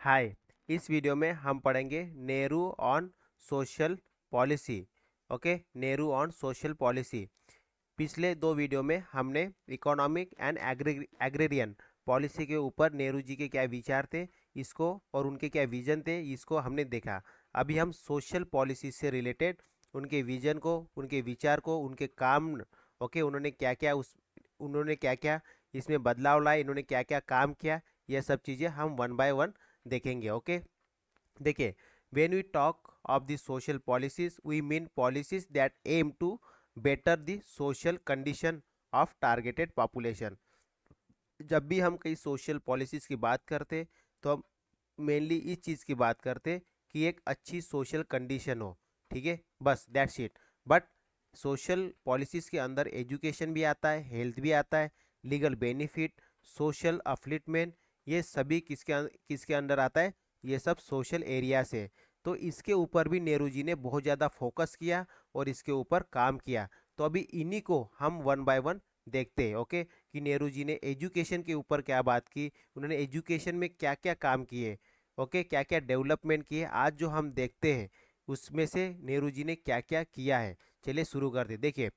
हाय इस वीडियो में हम पढ़ेंगे Nehru on social policy okay Nehru on social policy पिछले दो वीडियो में हमने इकोनॉमिक एंड एग्रेरियन पॉलिसी के ऊपर नेहरू जी के क्या विचार थे इसको और उनके क्या विजन थे इसको हमने देखा अभी हम सोशल पॉलिसी से रिलेटेड उनके विजन को उनके विचार को उनके काम ओके उन्होंने क्या क्या उस उन्होंने क्या क्या इसमें बदलाव लाए इन्होंने क्या क्या काम किया यह सब चीज़ें हम वन बाय वन देखेंगे ओके देखिए when you talk of the social policies we mean policies that aim to better the social condition of targeted population जब भी हम कई सोशल पॉलिसीज़ की बात करते तो हम मेनली इस चीज़ की बात करते कि एक अच्छी सोशल कंडीशन हो ठीक है बस that's it but social policies के अंदर एजुकेशन भी आता है हेल्थ भी आता है लीगल बेनिफिट सोशल अफ्लिटमेंट ये सभी किसके अं-, किसके अंडर आता है ये सब सोशल एरिया से तो इसके ऊपर भी नेहरू जी ने बहुत ज़्यादा फोकस किया और इसके ऊपर काम किया तो अभी इन्हीं को हम वन बाय वन देखते हैं ओके कि नेहरू जी ने एजुकेशन के ऊपर क्या बात की उन्होंने एजुकेशन में क्या क्या काम किए ओके क्या क्या डेवलपमेंट किए आज जो हम देखते हैं उसमें से नेहरू जी ने क्या क्या किया है चलिए शुरू करते देखिए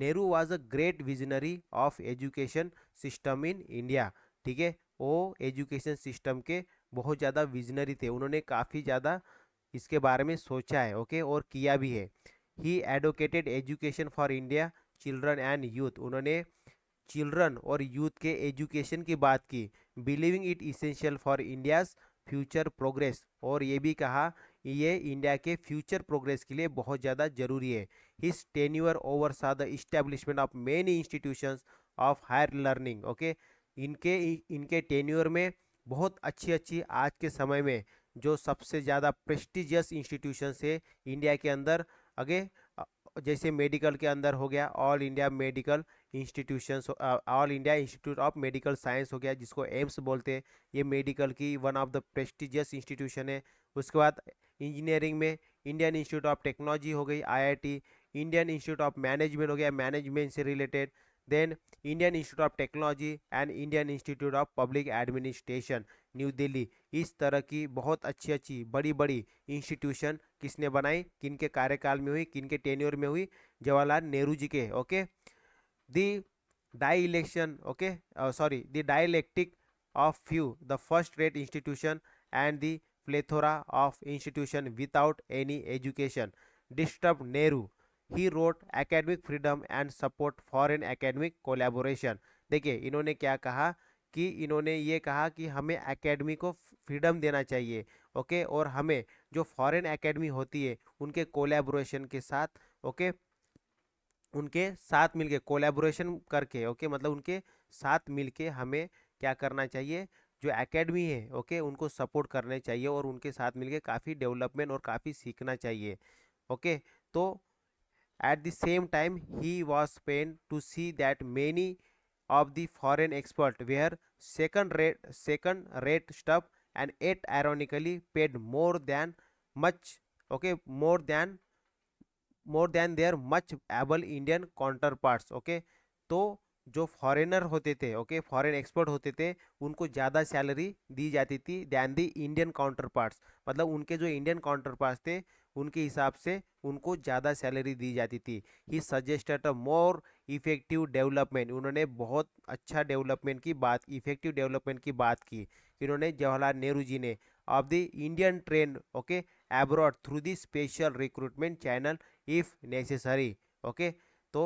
Nehru was a great visionary of education system in India ठीक है वो एजुकेशन सिस्टम के बहुत ज़्यादा विजनरी थे उन्होंने काफ़ी ज़्यादा इसके बारे में सोचा है ओके और किया भी है he advocated education for India children and youth उन्होंने चिल्ड्रन और यूथ के एजुकेशन की बात की believing it essential for India's future progress और ये भी कहा ये इंडिया के फ्यूचर प्रोग्रेस के लिए बहुत ज़्यादा जरूरी है his tenure oversaw the establishment of many institutions of higher learning okay इनके इनके टेन्यूर में बहुत अच्छी अच्छी आज के समय में जो सबसे ज़्यादा प्रेस्टिजियस इंस्टीट्यूशन है इंडिया के अंदर आगे जैसे मेडिकल के अंदर हो गया all India medical institutions all India institute of medical science हो गया जिसको एम्स बोलते हैं ये मेडिकल की one of the prestigious institution है उसके बाद इंजीनियरिंग में इंडियन इंस्टीट्यूट ऑफ टेक्नोलॉजी हो गई I Indian institute of management हो गया मैनेजमेंट से related then Indian institute of technology and Indian institute of public administration new Delhi इस तरह की बहुत अच्छी अच्छी बड़ी बड़ी इंस्टीट्यूशन किसने बनाई किन के कार्यकाल में हुई किन के टेन्योर में हुई जवाहरलाल नेहरू जी के okay the die election okay sorry the dialectic of few the first rate institution and the plethora of institution without any education disturb Nehru he wrote academic freedom and support foreign academic collaboration देखिए इन्होंने क्या कहा कि इन्होंने ये कहा कि हमें एकेडमी को फ्रीडम देना चाहिए ओके और हमें जो फॉरेन एकेडमी होती है उनके कोलेबोरेशन के साथ ओके उनके साथ मिलके कोलेबोरेशन करके ओके मतलब उनके साथ मिलके हमें क्या करना चाहिए जो एकेडमी है ओके उनको सपोर्ट करने चाहिए और उनके साथ मिलके काफ़ी डेवलपमेंट और काफ़ी सीखना चाहिए ओके तो At the same time, he was pained to see that many of the foreign exports were second-rate second rate stuff and yet ironically paid more than much okay more than more than their much able Indian counterparts okay तो जो foreigner होते थे okay foreign expert होते थे उनको ज़्यादा salary दी जाती थी than the Indian counterparts मतलब उनके जो इंडियन काउंटर पार्ट्स थे उनके हिसाब से उनको ज़्यादा सैलरी दी जाती थी he suggested a more effective development उन्होंने बहुत अच्छा डेवलपमेंट की बात इफेक्टिव डेवलपमेंट की बात की इन्होंने जवाहरलाल नेहरू जी ने of the Indian train okay abroad through the special recruitment channel if necessary okay तो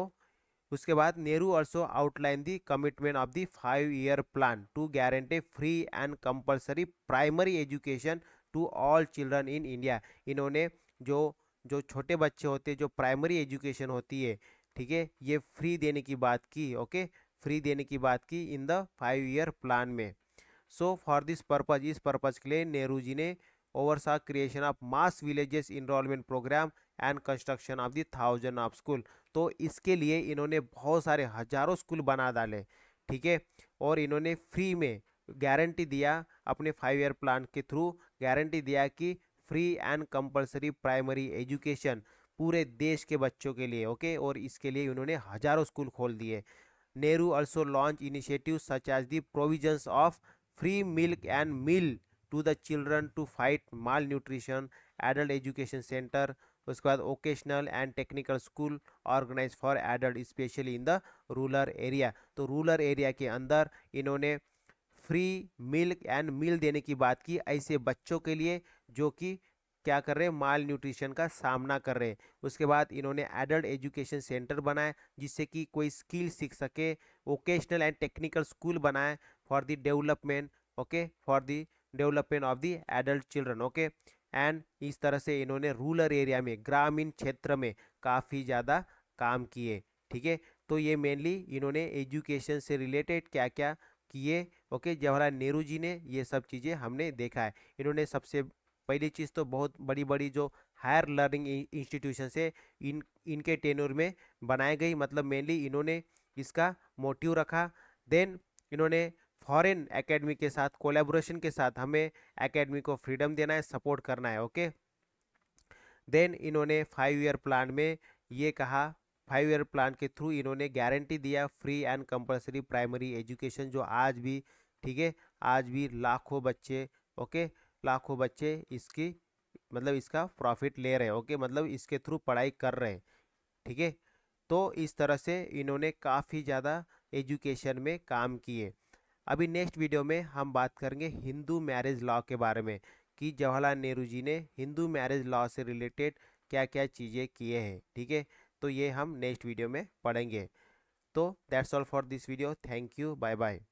उसके बाद Nehru also outline the commitment of the five year plan to guarantee free and compulsory primary education to all children in India इन्होंने जो जो छोटे बच्चे होते हैं जो प्राइमरी एजुकेशन होती है ठीक है ये फ्री देने की बात की ओके फ्री देने की बात की in the five year plan में सो फॉर दिस पर्पज़ इस पर्पज़ के लिए नेहरू जी ने oversaw creation of mass villages enrolment programme and construction of the thousand of school तो इसके लिए इन्होंने बहुत सारे हज़ारों स्कूल बना डाले ठीक है और इन्होंने फ्री में गारंटी दिया अपने फाइव ईयर प्लान के थ्रू गारंटी दिया कि free and compulsory primary education पूरे देश के बच्चों के लिए ओके और इसके लिए इन्होंने हज़ारों स्कूल खोल दिए Nehru also launch initiative such as the provisions of free milk and meal to the children to fight malnutrition adult education centre उसके बाद vocational and technical school organise for adult specially in the rural area तो rural area के अंदर इन्होंने free milk and मिल देने की बात की ऐसे बच्चों के लिए जो कि क्या कर रहे हैं माल न्यूट्रिशन का सामना कर रहे हैं उसके बाद इन्होंने एडल्ट एजुकेशन सेंटर बनाए जिससे कि कोई स्किल सीख सके वोकेशनल एंड टेक्निकल स्कूल बनाए for the development okay for the development of the adult children okay and इस तरह से इन्होंने रूरल एरिया में ग्रामीण क्षेत्र में काफ़ी ज़्यादा काम किए ठीक है तो ये मेनली इन्होंने एजुकेशन से रिलेटेड क्या क्या किए ओके जवाहरलाल नेहरू जी ने ये सब चीज़ें हमने देखा है इन्होंने सबसे पहली चीज़ तो बहुत बड़ी बड़ी जो हायर लर्निंग इंस्टीट्यूशन से इन इनके टेनर में बनाई गई मतलब मेनली इन्होंने इसका मोटिव रखा देन इन्होंने फॉरेन एकेडमी के साथ कोलेबोरेशन के साथ हमें एकेडमी को फ्रीडम देना है सपोर्ट करना है ओके देन इन्होंने फाइव ईयर प्लान में ये कहा फाइव ईयर प्लान के थ्रू इन्होंने गारंटी दिया free and compulsory primary education जो आज भी ठीक है आज भी लाखों बच्चे ओके लाखों बच्चे इसकी मतलब इसका प्रॉफिट ले रहे हैं ओके मतलब इसके थ्रू पढ़ाई कर रहे हैं ठीक है तो इस तरह से इन्होंने काफ़ी ज़्यादा एजुकेशन में काम किए अभी नेक्स्ट वीडियो में हम बात करेंगे हिंदू मैरिज लॉ के बारे में कि जवाहरलाल नेहरू जी ने हिंदू मैरिज लॉ से रिलेटेड क्या क्या चीज़ें किए हैं ठीक है तो ये हम नेक्स्ट वीडियो में पढ़ेंगे तो that's all for this video thank you bye bye